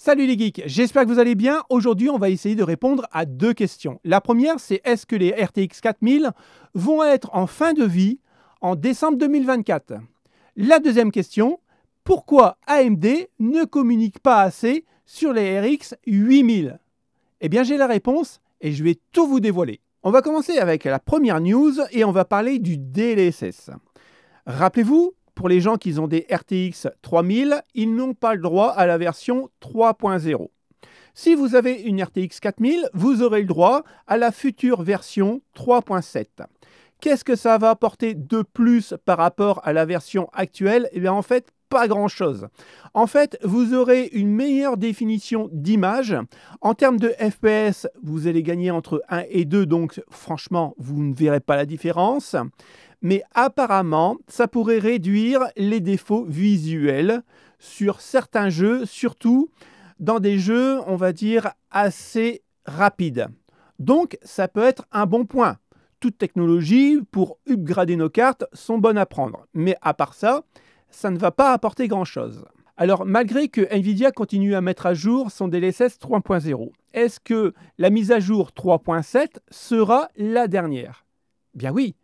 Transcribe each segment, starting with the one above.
Salut les geeks, j'espère que vous allez bien. Aujourd'hui, on va essayer de répondre à deux questions. La première, c'est est-ce que les RTX 4000 vont être en fin de vie en décembre 2024 La deuxième question, pourquoi AMD ne communique pas assez sur les RX 8000 Eh bien, j'ai la réponse et je vais tout vous dévoiler. On va commencer avec la première news et on va parler du DLSS. Rappelez-vous, pour les gens qui ont des RTX 3000, ils n'ont pas le droit à la version 3.0. Si vous avez une RTX 4000, vous aurez le droit à la future version 3.7. Qu'est-ce que ça va apporter de plus par rapport à la version actuelle Eh bien en fait, pas grand-chose. En fait, vous aurez une meilleure définition d'image. En termes de FPS, vous allez gagner entre 1 et 2, donc franchement, vous ne verrez pas la différence mais apparemment, ça pourrait réduire les défauts visuels sur certains jeux, surtout dans des jeux, on va dire, assez rapides. Donc, ça peut être un bon point. Toute technologie pour upgrader nos cartes sont bonnes à prendre, mais à part ça, ça ne va pas apporter grand-chose. Alors, malgré que Nvidia continue à mettre à jour son DLSS 3.0, est-ce que la mise à jour 3.7 sera la dernière Bien oui,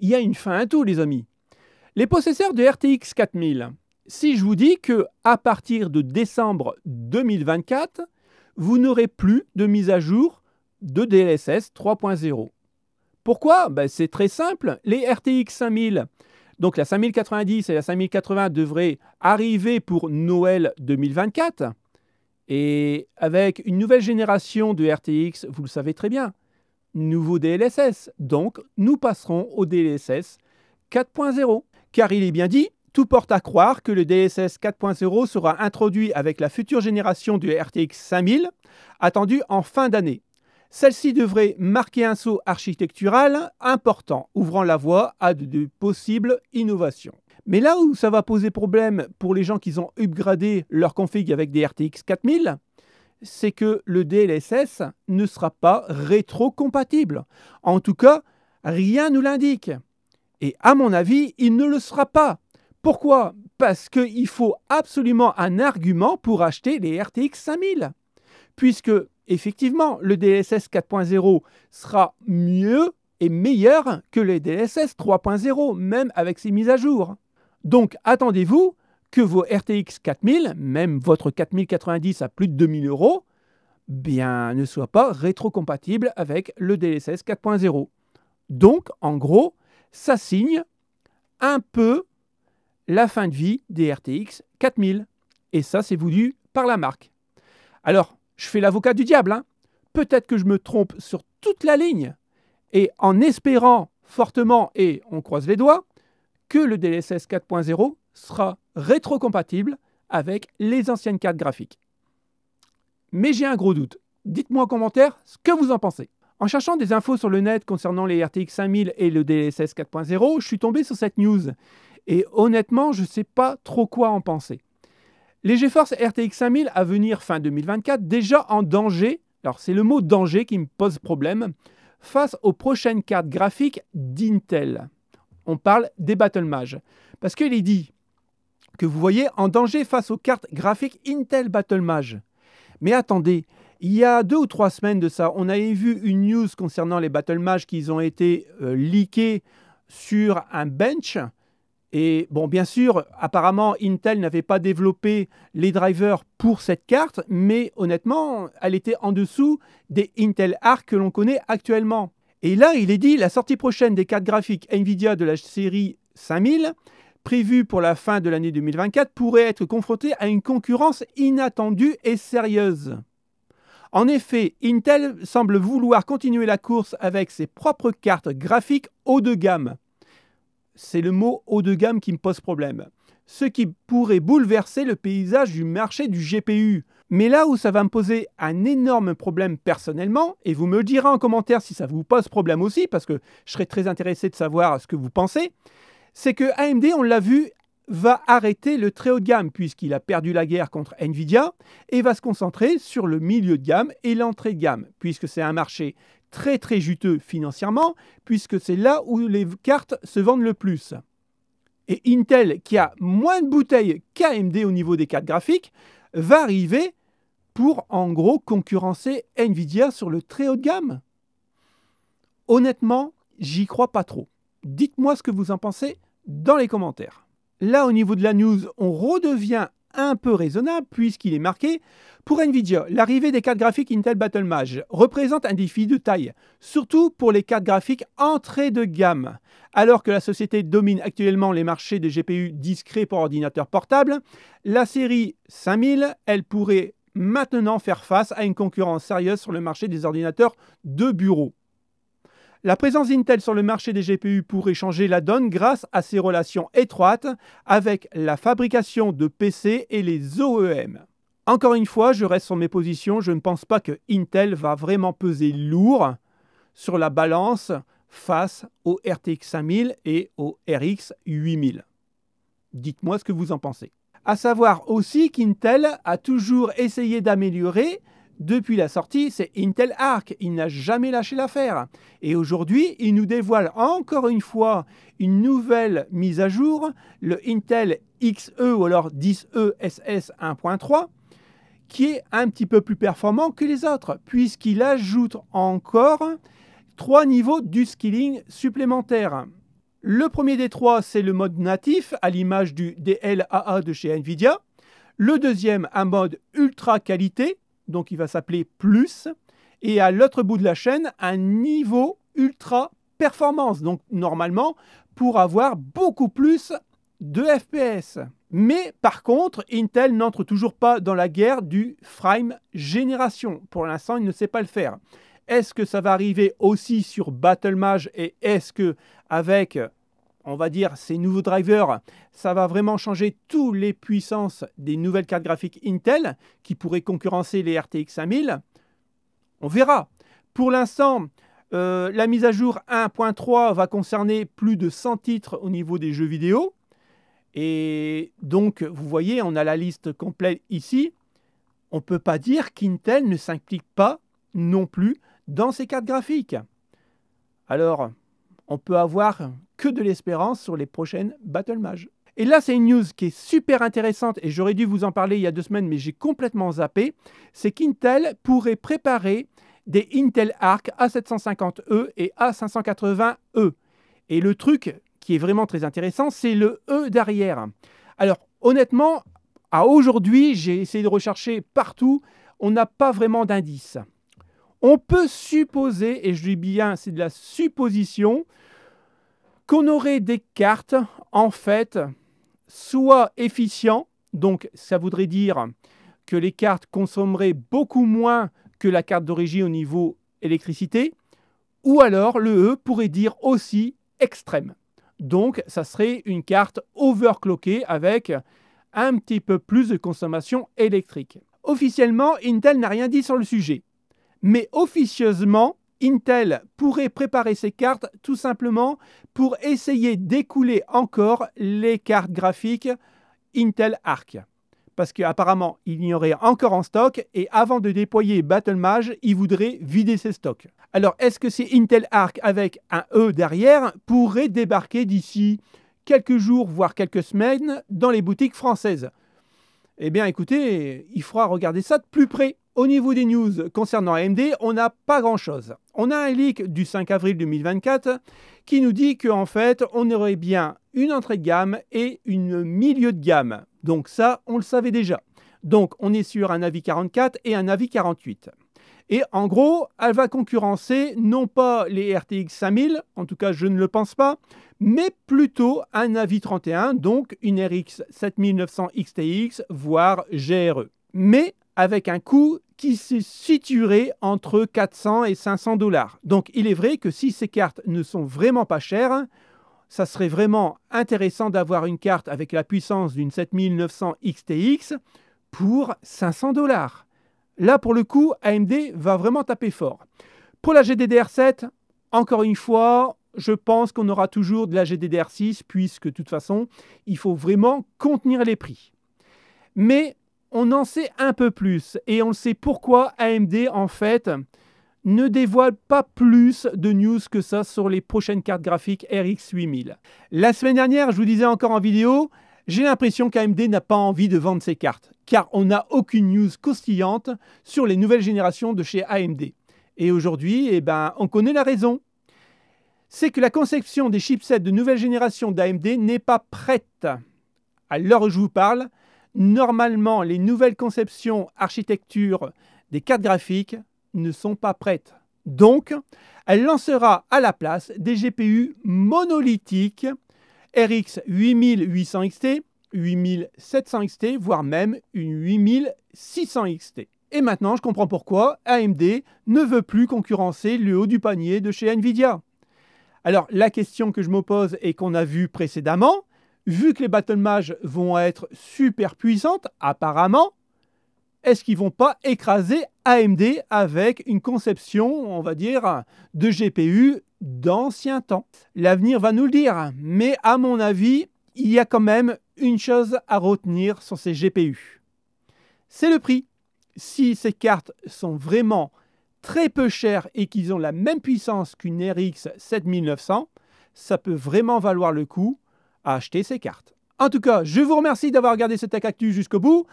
il y a une fin à tout, les amis. Les possesseurs de RTX 4000, si je vous dis que à partir de décembre 2024, vous n'aurez plus de mise à jour de DLSS 3.0. Pourquoi ben, C'est très simple. Les RTX 5000, donc la 5090 et la 5080 devraient arriver pour Noël 2024. Et avec une nouvelle génération de RTX, vous le savez très bien, nouveau DLSS. Donc, nous passerons au DLSS 4.0. Car il est bien dit, tout porte à croire que le DLSS 4.0 sera introduit avec la future génération du RTX 5000, attendue en fin d'année. Celle-ci devrait marquer un saut architectural important, ouvrant la voie à de possibles innovations. Mais là où ça va poser problème pour les gens qui ont upgradé leur config avec des RTX 4000, c'est que le DLSS ne sera pas rétrocompatible. En tout cas, rien nous l'indique. Et à mon avis, il ne le sera pas. Pourquoi Parce qu'il faut absolument un argument pour acheter les RTX 5000. Puisque, effectivement, le DLSS 4.0 sera mieux et meilleur que le DLSS 3.0, même avec ses mises à jour. Donc attendez-vous que vos RTX 4000, même votre 4090 à plus de 2000 euros, bien ne soit pas rétrocompatible avec le DLSS 4.0. Donc, en gros, ça signe un peu la fin de vie des RTX 4000. Et ça, c'est voulu par la marque. Alors, je fais l'avocat du diable. Hein. Peut-être que je me trompe sur toute la ligne. Et en espérant fortement, et on croise les doigts, que le DLSS 4.0 sera rétrocompatible avec les anciennes cartes graphiques. Mais j'ai un gros doute. Dites-moi en commentaire ce que vous en pensez. En cherchant des infos sur le net concernant les RTX 5000 et le DLSS 4.0, je suis tombé sur cette news. Et honnêtement, je ne sais pas trop quoi en penser. Les GeForce RTX 5000 à venir fin 2024, déjà en danger, alors c'est le mot danger qui me pose problème, face aux prochaines cartes graphiques d'Intel. On parle des Battle Parce qu'il est dit, que vous voyez en danger face aux cartes graphiques Intel Battle Mage. Mais attendez, il y a deux ou trois semaines de ça, on avait vu une news concernant les Battle qui qu'ils ont été euh, liqués sur un bench. Et bon, bien sûr, apparemment, Intel n'avait pas développé les drivers pour cette carte, mais honnêtement, elle était en dessous des Intel Arc que l'on connaît actuellement. Et là, il est dit, la sortie prochaine des cartes graphiques Nvidia de la série 5000 Prévu pour la fin de l'année 2024 pourrait être confronté à une concurrence inattendue et sérieuse. En effet, Intel semble vouloir continuer la course avec ses propres cartes graphiques haut de gamme. C'est le mot haut de gamme qui me pose problème. Ce qui pourrait bouleverser le paysage du marché du GPU. Mais là où ça va me poser un énorme problème personnellement, et vous me direz en commentaire si ça vous pose problème aussi, parce que je serais très intéressé de savoir ce que vous pensez, c'est que AMD, on l'a vu, va arrêter le très haut de gamme puisqu'il a perdu la guerre contre Nvidia et va se concentrer sur le milieu de gamme et l'entrée de gamme puisque c'est un marché très très juteux financièrement puisque c'est là où les cartes se vendent le plus. Et Intel qui a moins de bouteilles qu'AMD au niveau des cartes graphiques va arriver pour en gros concurrencer Nvidia sur le très haut de gamme. Honnêtement, j'y crois pas trop. Dites-moi ce que vous en pensez dans les commentaires. Là, au niveau de la news, on redevient un peu raisonnable puisqu'il est marqué pour Nvidia, l'arrivée des cartes graphiques Intel Battlemage représente un défi de taille, surtout pour les cartes graphiques entrées de gamme. Alors que la société domine actuellement les marchés des GPU discrets pour ordinateurs portables, la série 5000, elle pourrait maintenant faire face à une concurrence sérieuse sur le marché des ordinateurs de bureau. La présence d'Intel sur le marché des GPU pourrait changer la donne grâce à ses relations étroites avec la fabrication de PC et les OEM. Encore une fois, je reste sur mes positions, je ne pense pas que Intel va vraiment peser lourd sur la balance face au RTX 5000 et au RX 8000. Dites-moi ce que vous en pensez. À savoir aussi qu'Intel a toujours essayé d'améliorer depuis la sortie, c'est Intel Arc. Il n'a jamais lâché l'affaire. Et aujourd'hui, il nous dévoile encore une fois une nouvelle mise à jour, le Intel XE ou alors 10E SS 1.3 qui est un petit peu plus performant que les autres, puisqu'il ajoute encore trois niveaux du skilling supplémentaires. Le premier des trois, c'est le mode natif, à l'image du DLAA de chez Nvidia. Le deuxième, un mode ultra qualité, donc il va s'appeler Plus, et à l'autre bout de la chaîne, un niveau ultra performance, donc normalement pour avoir beaucoup plus de FPS. Mais par contre, Intel n'entre toujours pas dans la guerre du frame génération. Pour l'instant, il ne sait pas le faire. Est-ce que ça va arriver aussi sur Battlemage et est-ce que avec on va dire, ces nouveaux drivers, ça va vraiment changer toutes les puissances des nouvelles cartes graphiques Intel qui pourraient concurrencer les RTX 5000. On verra. Pour l'instant, euh, la mise à jour 1.3 va concerner plus de 100 titres au niveau des jeux vidéo. Et donc, vous voyez, on a la liste complète ici. On ne peut pas dire qu'Intel ne s'implique pas non plus dans ces cartes graphiques. Alors, on peut avoir que de l'espérance sur les prochaines Battle Et là, c'est une news qui est super intéressante et j'aurais dû vous en parler il y a deux semaines, mais j'ai complètement zappé. C'est qu'Intel pourrait préparer des Intel Arc A750E e et A580E. Et le truc qui est vraiment très intéressant, c'est le E derrière. Alors, honnêtement, à aujourd'hui, j'ai essayé de rechercher partout, on n'a pas vraiment d'indice. On peut supposer, et je dis bien c'est de la supposition, qu'on aurait des cartes en fait soit efficients, donc ça voudrait dire que les cartes consommeraient beaucoup moins que la carte d'origine au niveau électricité, ou alors le E pourrait dire aussi extrême. Donc ça serait une carte overclockée avec un petit peu plus de consommation électrique. Officiellement, Intel n'a rien dit sur le sujet mais officieusement, Intel pourrait préparer ses cartes tout simplement pour essayer d'écouler encore les cartes graphiques Intel Arc. Parce qu'apparemment, il y aurait encore en stock et avant de déployer Battle Mage, il voudrait vider ses stocks. Alors, est-ce que ces Intel Arc avec un E derrière pourraient débarquer d'ici quelques jours, voire quelques semaines, dans les boutiques françaises Eh bien, écoutez, il faudra regarder ça de plus près. Au niveau des news concernant AMD, on n'a pas grand-chose. On a un leak du 5 avril 2024 qui nous dit qu'en fait, on aurait bien une entrée de gamme et une milieu de gamme. Donc ça, on le savait déjà. Donc on est sur un avis 44 et un avis 48. Et en gros, elle va concurrencer non pas les RTX 5000, en tout cas je ne le pense pas, mais plutôt un avis 31, donc une RX 7900 XTX, voire GRE. Mais avec un coût qui se situerait entre 400 et 500 dollars. Donc il est vrai que si ces cartes ne sont vraiment pas chères, ça serait vraiment intéressant d'avoir une carte avec la puissance d'une 7900 XTX pour 500 dollars. Là, pour le coup, AMD va vraiment taper fort. Pour la GDDR7, encore une fois, je pense qu'on aura toujours de la GDDR6 puisque de toute façon, il faut vraiment contenir les prix. Mais on en sait un peu plus et on sait pourquoi AMD en fait ne dévoile pas plus de news que ça sur les prochaines cartes graphiques RX 8000. La semaine dernière, je vous disais encore en vidéo, j'ai l'impression qu'AMD n'a pas envie de vendre ses cartes, car on n'a aucune news costillante sur les nouvelles générations de chez AMD. Et aujourd'hui, eh ben, on connaît la raison. C'est que la conception des chipsets de nouvelle génération d'AMD n'est pas prête. À l'heure où je vous parle, normalement, les nouvelles conceptions architecture des cartes graphiques ne sont pas prêtes. Donc, elle lancera à la place des GPU monolithiques RX 8800 XT, 8700 XT, voire même une 8600 XT. Et maintenant, je comprends pourquoi AMD ne veut plus concurrencer le haut du panier de chez Nvidia. Alors, la question que je pose et qu'on a vue précédemment, vu que les Battle Mages vont être super puissantes, apparemment, est-ce qu'ils vont pas écraser AMD avec une conception, on va dire, de GPU d'ancien temps L'avenir va nous le dire, mais à mon avis, il y a quand même une chose à retenir sur ces GPU. C'est le prix. Si ces cartes sont vraiment très peu chères et qu'ils ont la même puissance qu'une RX 7900, ça peut vraiment valoir le coup à acheter ces cartes. En tout cas, je vous remercie d'avoir regardé cette Tech Actu jusqu'au bout.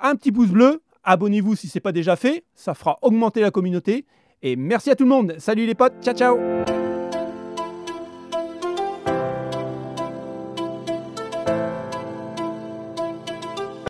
Un petit pouce bleu, abonnez-vous si ce n'est pas déjà fait, ça fera augmenter la communauté. Et merci à tout le monde. Salut les potes, ciao ciao